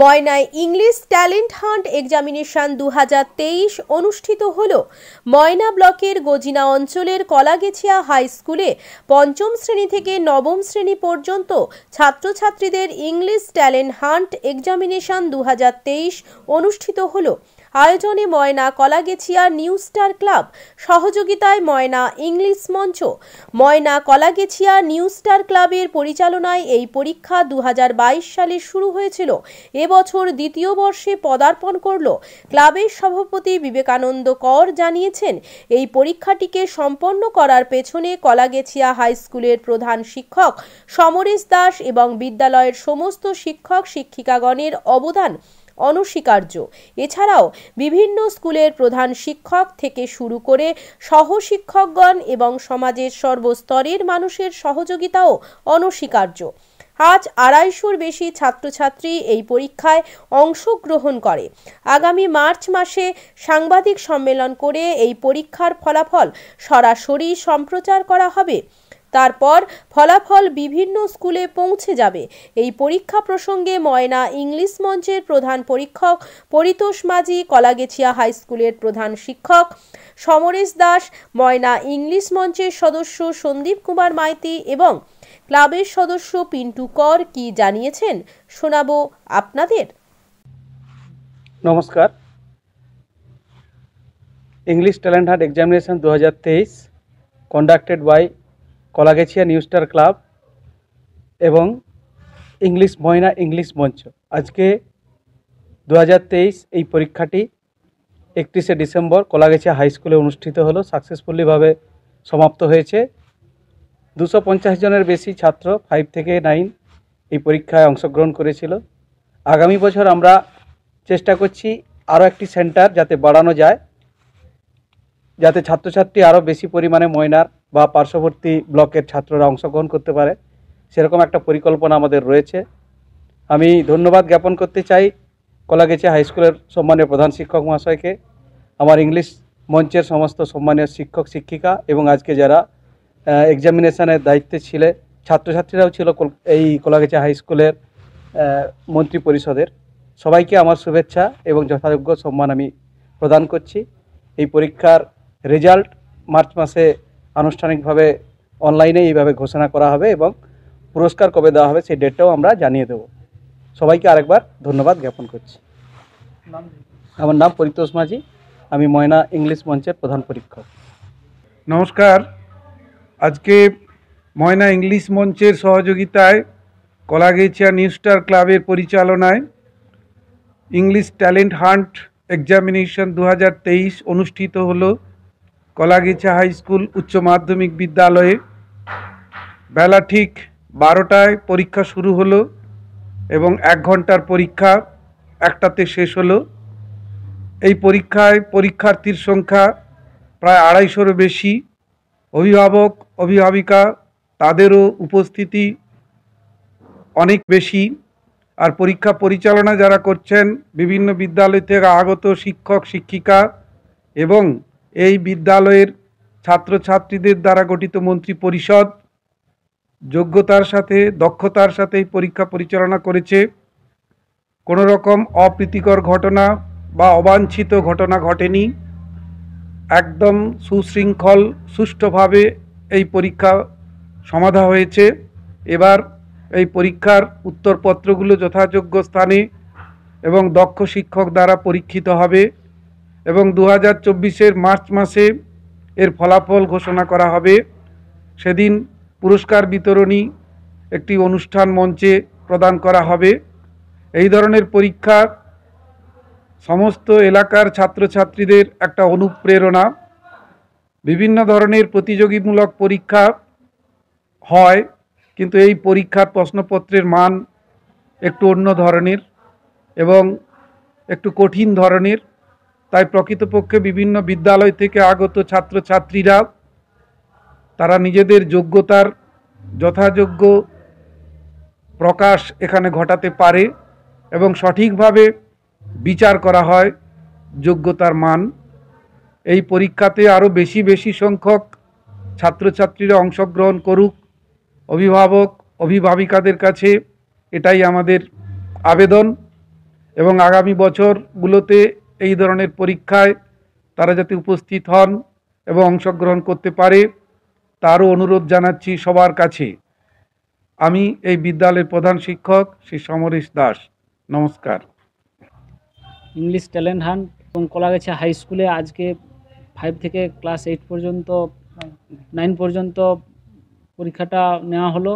ময়নায় English talent hunt examination দু অনুষ্ঠিত হল ময়না ব্লকের গজিনা অঞ্চলের কলাগেছিয়া হাই স্কুলে পঞ্চম শ্রেণী থেকে নবম শ্রেণী পর্যন্ত ছাত্রছাত্রীদের ইংলিশ ট্যালেন্ট হান্ট এক্সামিনেশন দু অনুষ্ঠিত হলো আয়োজনে Moyna Kalagechhia new star club সহযোগিতায় ময়না ইংলিশ মঞ্চ ময়না কলাগেছিয়া নিউ স্টার ক্লাবের পরিচালনায় এই পরীক্ষা দু সালে শুরু হয়েছিল এবছর দ্বিতীয় বর্ষে পদার্পণ করল ক্লাবের সভাপতি বিবেকানন্দ কর জানিয়েছেন এই পরীক্ষাটিকে সম্পন্ন করার পেছনে কলাগেছিয়া হাই স্কুলের প্রধান শিক্ষক সমরেশ দাস এবং বিদ্যালয়ের সমস্ত শিক্ষক শিক্ষিকাগণের অবদান অনস্বীকার্য এছাড়াও বিভিন্ন স্কুলের প্রধান শিক্ষক থেকে শুরু করে সহশিক্ষকগণ এবং সমাজের সর্বস্তরের মানুষের সহযোগিতাও অনস্বীকার্য আজ আড়াইশোর বেশি ছাত্রছাত্রী এই পরীক্ষায় অংশগ্রহণ করে আগামী মার্চ মাসে সাংবাদিক সম্মেলন করে এই পরীক্ষার ফলাফল সরাসরি সম্প্রচার করা হবে তারপর ফলাফল বিভিন্ন স্কুলে পৌঁছে যাবে এই পরীক্ষা প্রসঙ্গে ময়না ইংলিশ মঞ্চের প্রধান পরীক্ষক পরিতোষ মাঝি কলাগেছিয়া হাই স্কুলের প্রধান শিক্ষক সমরেশ দাস ময়না ইংলিশ মঞ্চের সদস্য সন্দীপ কুমার মাইতি এবং ক্লাবের সদস্য পিন্টু কর কি জানিয়েছেন শোনাব আপনাদের নমস্কার ইংলিশ ট্যালেন্ট হার্ট এক্সামিনেশন দু হাজার তেইশ conducted by Kalagechhia new star club এবং ইংলিশ ময়না ইংলিশ মঞ্চ আজকে দু এই পরীক্ষাটি একত্রিশে ডিসেম্বর কলাগেছিয়া হাই স্কুলে অনুষ্ঠিত হলো সাকসেসফুলিভাবে সমাপ্ত হয়েছে দুশো পঞ্চাশ জনের বেশি ছাত্র ফাইভ থেকে নাইন এই পরীক্ষায় অংশগ্রহণ করেছিল আগামী বছর আমরা চেষ্টা করছি আরও একটি সেন্টার যাতে বাড়ানো যায় যাতে ছাত্রছাত্রী আরও বেশি পরিমাণে ময়নার বা পার্শ্ববর্তী ব্লকের ছাত্ররা অংশগ্রহণ করতে পারে সেরকম একটা পরিকল্পনা আমাদের রয়েছে আমি ধন্যবাদ জ্ঞাপন করতে চাই কলাগেছে হাইস্কুলের সম্মানীয় প্রধান শিক্ষক মহাশয়কে আমার ইংলিশ মঞ্চের সমস্ত সম্মানীয় শিক্ষক শিক্ষিকা এবং আজকে যারা এক্সামিনেশনের দায়িত্বে ছিলে ছাত্রছাত্রীরাও ছিল এই কলাগেছে হাইস্কুলের মন্ত্রী পরিষদের সবাইকে আমার শুভেচ্ছা এবং যথাযোগ্য সম্মান আমি প্রদান করছি এই পরীক্ষার রেজাল্ট মার্চ মাসে আনুষ্ঠানিকভাবে অনলাইনে এইভাবে ঘোষণা করা হবে এবং পুরস্কার কবে দেওয়া হবে সেই ডেটটাও আমরা জানিয়ে দেব সবাইকে আরেকবার ধন্যবাদ জ্ঞাপন করছি আমার নাম পরিতোষ মাঝি আমি ময়না ইংলিশ মঞ্চের প্রধান পরীক্ষক নমস্কার আজকে ময়না ইংলিশ মঞ্চের সহযোগিতায় কলাগেচিয়া নিউ স্টার ক্লাবের পরিচালনায় ইংলিশ ট্যালেন্ট হান্ট এক্সামিনেশন দু অনুষ্ঠিত হলো কলাগিছা হাই স্কুল উচ্চ মাধ্যমিক বিদ্যালয়ে বেলা ঠিক বারোটায় পরীক্ষা শুরু হলো এবং এক ঘন্টার পরীক্ষা একটাতে শেষ হলো এই পরীক্ষায় পরীক্ষার্থীর সংখ্যা প্রায় আড়াইশোরও বেশি অভিভাবক অভিভাবিকা তাদেরও উপস্থিতি অনেক বেশি আর পরীক্ষা পরিচালনা যারা করছেন বিভিন্ন বিদ্যালয় থেকে আগত শিক্ষক শিক্ষিকা এবং এই বিদ্যালয়ের ছাত্রছাত্রীদের দ্বারা গঠিত মন্ত্রী পরিষদ যোগ্যতার সাথে দক্ষতার সাথে পরীক্ষা পরিচালনা করেছে কোনো রকম অপ্রীতিকর ঘটনা বা অবাঞ্ছিত ঘটনা ঘটেনি একদম সুশৃঙ্খল সুষ্ঠুভাবে এই পরীক্ষা সমাধা হয়েছে এবার এই পরীক্ষার উত্তরপত্রগুলো যথাযোগ্য স্থানে এবং দক্ষ শিক্ষক দ্বারা পরীক্ষিত হবে এবং দু হাজার চব্বিশের মার্চ মাসে এর ফলাফল ঘোষণা করা হবে সেদিন পুরস্কার বিতরণী একটি অনুষ্ঠান মঞ্চে প্রদান করা হবে এই ধরনের পরীক্ষা সমস্ত এলাকার ছাত্রছাত্রীদের একটা অনুপ্রেরণা বিভিন্ন ধরনের প্রতিযোগিতামূলক পরীক্ষা হয় কিন্তু এই পরীক্ষার প্রশ্নপত্রের মান একটু অন্য ধরনের এবং একটু কঠিন ধরনের তাই প্রকৃতপক্ষে বিভিন্ন বিদ্যালয় থেকে আগত ছাত্রছাত্রীরা তারা নিজেদের যোগ্যতার যথাযোগ্য প্রকাশ এখানে ঘটাতে পারে এবং সঠিকভাবে বিচার করা হয় যোগ্যতার মান এই পরীক্ষাতে আরও বেশি বেশি সংখ্যক ছাত্রছাত্রীরা অংশগ্রহণ করুক অভিভাবক অভিভাবিকাদের কাছে এটাই আমাদের আবেদন এবং আগামী বছরগুলোতে এই ধরনের পরীক্ষায় তারা যাতে উপস্থিত হন এবং অংশগ্রহণ করতে পারে তারও অনুরোধ জানাচ্ছি সবার কাছে আমি এই বিদ্যালয়ের প্রধান শিক্ষক শ্রী সমরেশ দাস নমস্কার ইংলিশ ট্যালেন্ট হান্ট এবং কলাগাছি হাই স্কুলে আজকে ফাইভ থেকে ক্লাস এইট পর্যন্ত নাইন পর্যন্ত পরীক্ষাটা নেওয়া হলো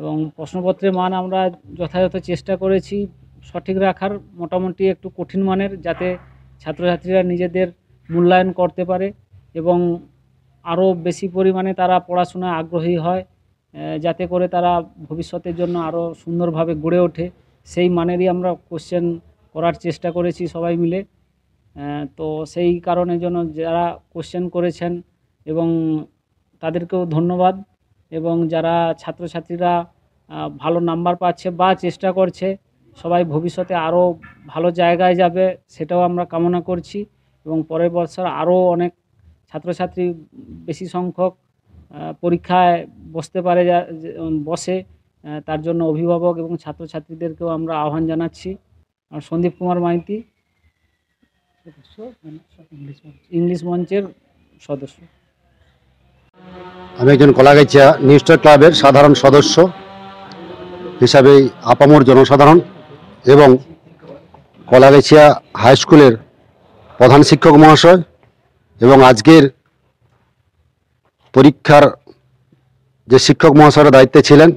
এবং প্রশ্নপত্রের মান আমরা যথাযথ চেষ্টা করেছি সঠিক রাখার মোটামুটি একটু কঠিন মানের যাতে ছাত্রছাত্রীরা নিজেদের মূল্যায়ন করতে পারে এবং আরও বেশি পরিমাণে তারা পড়াশোনা আগ্রহী হয় যাতে করে তারা ভবিষ্যতের জন্য আরও সুন্দরভাবে গড়ে ওঠে সেই মানেরই আমরা কোশ্চেন করার চেষ্টা করেছি সবাই মিলে তো সেই কারণের জন্য যারা কোশ্চেন করেছেন এবং তাদেরকেও ধন্যবাদ এবং যারা ছাত্রছাত্রীরা ভালো নাম্বার পাচ্ছে বা চেষ্টা করছে সবাই ভবিষ্যতে আরও ভালো জায়গায় যাবে সেটাও আমরা কামনা করছি এবং পরের বছর আরও অনেক ছাত্রছাত্রী বেশি সংখ্যক পরীক্ষায় বসতে পারে বসে তার জন্য অভিভাবক এবং ছাত্রছাত্রীদেরকেও আমরা আহ্বান জানাচ্ছি আর সন্দীপ কুমার মাইতি ইংলিশ মঞ্চের সদস্য আমি একজন কলাগাইচিয়া নিউজ ক্লাবের সাধারণ সদস্য হিসাবে আপামর জনসাধারণ এবং কলাগেছিয়া হাই স্কুলের প্রধান শিক্ষক মহাশয় এবং আজকের পরীক্ষার যে শিক্ষক মহাশয়ের দায়িত্বে ছিলেন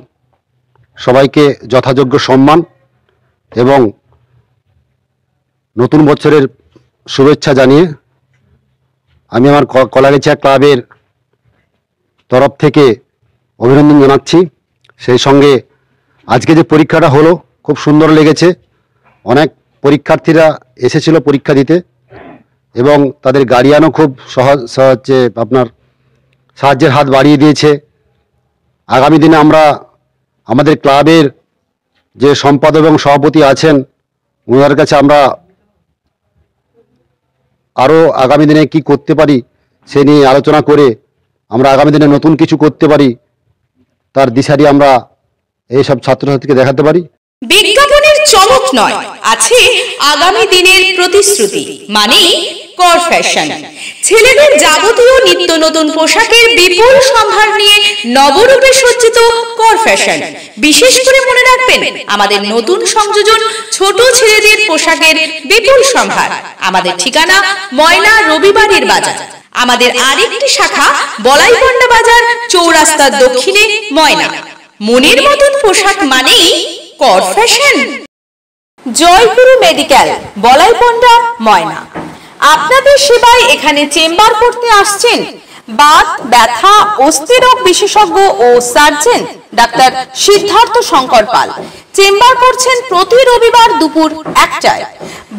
সবাইকে যথাযোগ্য সম্মান এবং নতুন বছরের শুভেচ্ছা জানিয়ে আমি আমার কলাগেছিয়া ক্লাবের তরফ থেকে অভিনন্দন জানাচ্ছি সেই সঙ্গে আজকে যে পরীক্ষাটা হলো খুব সুন্দর লেগেছে অনেক পরীক্ষার্থীরা এসেছিল পরীক্ষা দিতে এবং তাদের গার্ডিয়ানও খুব সহজ হচ্ছে আপনার সাহায্যের হাত বাড়িয়ে দিয়েছে আগামী দিনে আমরা আমাদের ক্লাবের যে সম্পাদক এবং সভাপতি আছেন ওনার কাছে আমরা আরও আগামী দিনে কি করতে পারি সে নিয়ে আলোচনা করে আমরা আগামী দিনে নতুন কিছু করতে পারি তার দিশারি আমরা এইসব ছাত্রছাত্রীকে দেখাতে পারি বিজ্ঞাপনের চমক নয় আছে আগামী দিনের প্রতিশ্রুতি মানে কর ফ্যাশন ছেলেদের যাবতীয় নিত্য নতুন পোশাকের বিপুল সম্ভার নিয়ে নবরূপে সজ্জিত কর ফ্যাশন বিশেষ করে মনে রাখবেন আমাদের নতুন সংযোজন ছোট ছেলেদের পোশাকের বিপুল সম্ভার আমাদের ঠিকানা ময়না রবিবারের বাজার আমাদের আরেকটি শাখা বলাইপন্ডা বাজার চৌরাস্তার দক্ষিণে ময়না মনের মতন পোশাক মানেই কর ফ্যাশন জয়গুরু মেডিকেল বলাইপন্ডা ময়না আপনাদের সেবায় এখানে চেম্বার করতে আসছেন বাত ব্যথা অস্থিরোগ বিশেষজ্ঞ ও surgeon doctor Siddhartha Shankar Pal chamber করছেন প্রতি রবিবার দুপুর একটায়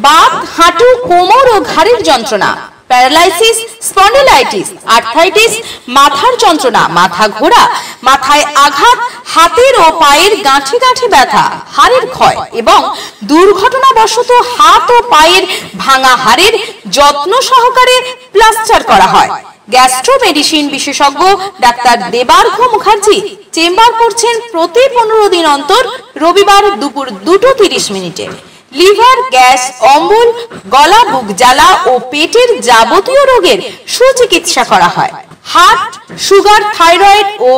বাত হাঁটু কোমর ও ঘাড়ের যন্ত্রণা প্যারালাইসিস স্পন্ডিলাইটিস আর্থাইটিস মাথার যন্ত্রণা মাথা ঘোরা মাথায় আঘাত হাতের ও পায়ের গাঁঠি গাঁঠি ব্যথা হাড়ের ক্ষয় এবং দুর্ঘটনাবশত হাত ও পায়ের ভাঙা হাড়ের যত্ন সহকারে প্লাস্টার করা হয় গ্যাস্ট্রো মেডিসিন বিশেষজ্ঞ ডাক্তার দেবার্ঘ মুখার্জি চেম্বার করছেন প্রতি পনেরো দিন অন্তর রবিবার দুপুর দুটো তিরিশ মিনিটে লিভার গ্যাস অম্বল গলা বুক জ্বালা ও পেটের যাবতীয় রোগের সুচিকিৎসা করা হয় হার্ট সুগার থাইরয়েড ও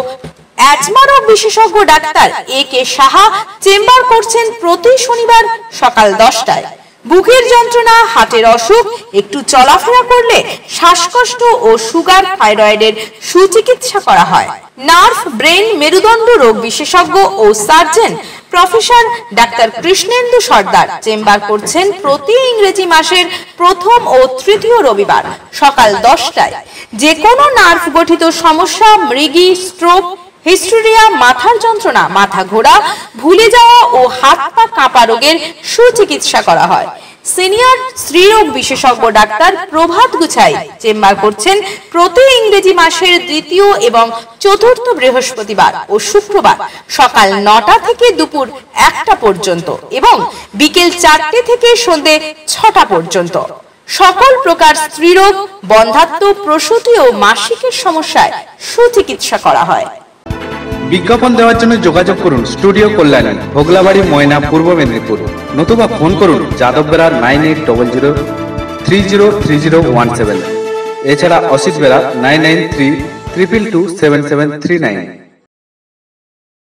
অ্যাজমা রোগ বিশেষজ্ঞ doctor A K Saha chamber করছেন প্রতি শনিবার সকাল দশটায় বুকের যন্ত্রণা হাটের অসুখ একটু চলাফেরা করলে শ্বাসকষ্ট ও সুগার থাইরয়েডের সুচিকিৎসা করা হয় নার্ভ ব্রেন মেরুদণ্ড রোগ বিশেষজ্ঞ ও surgeon professor doctor Krishnendu Sardar chamber করছেন প্রতি ইংরেজি মাসের প্রথম ও তৃতীয় রবিবার সকাল দশটায় যে কোনো নার্ভ গঠিত সমস্যা মৃগী স্ট্রোক হিস্টোরিয়া মাথার যন্ত্রণা মাথা ঘোরা ভুলে যাওয়া ও হাত পা কাঁপা রোগের সুচিকিৎসা করা হয় সিনিয়র স্ত্রীরোগ বিশেষজ্ঞ ডাক্তার প্রভাত গুছাই চেম্বার করছেন প্রতি ইংরেজি মাসের দ্বিতীয় এবং চতুর্থ বৃহস্পতিবার ও শুক্রবার সকাল নটা থেকে দুপুর একটা পর্যন্ত এবং বিকেল চারটে থেকে সন্ধে ছটা পর্যন্ত সকল প্রকার স্ত্রীরোগ বন্ধাত্ম প্রসূতি ও মাসিকের সমস্যায় সুচিকিৎসা করা হয় বিজ্ঞাপন দেওয়ার জন্য যোগাযোগ করুন স্টুডিও কল্যাণ ভোগলাবাড়ি ময়না পূর্ব মেদিনীপুর নতুবা ফোন করুন Jadab Bera nine eight double zero three zero three zero one seven এছাড়া Asit Bera nine nine three triple two seven seven three nine